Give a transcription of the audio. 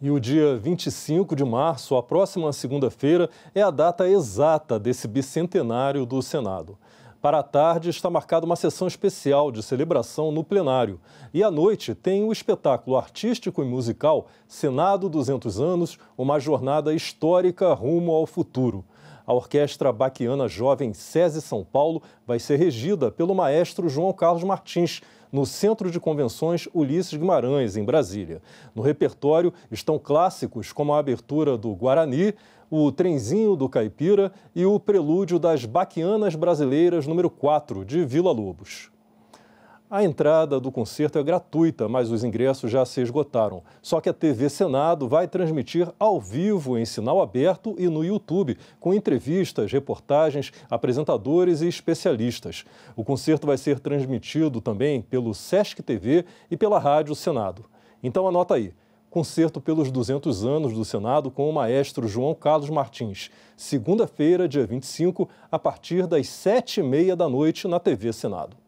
E o dia 25 de março, a próxima segunda-feira, é a data exata desse bicentenário do Senado. Para a tarde está marcada uma sessão especial de celebração no plenário. E à noite tem o espetáculo artístico e musical Senado 200 Anos Uma Jornada Histórica Rumo ao Futuro. A Orquestra Baquiana Jovem SESI São Paulo vai ser regida pelo maestro João Carlos Martins, no Centro de Convenções Ulisses Guimarães, em Brasília. No repertório estão clássicos como a abertura do Guarani, o Trenzinho do Caipira e o Prelúdio das Baquianas Brasileiras número 4, de Vila Lobos. A entrada do concerto é gratuita, mas os ingressos já se esgotaram. Só que a TV Senado vai transmitir ao vivo em sinal aberto e no YouTube, com entrevistas, reportagens, apresentadores e especialistas. O concerto vai ser transmitido também pelo Sesc TV e pela Rádio Senado. Então anota aí. Concerto pelos 200 anos do Senado com o maestro João Carlos Martins. Segunda-feira, dia 25, a partir das 7h30 da noite na TV Senado.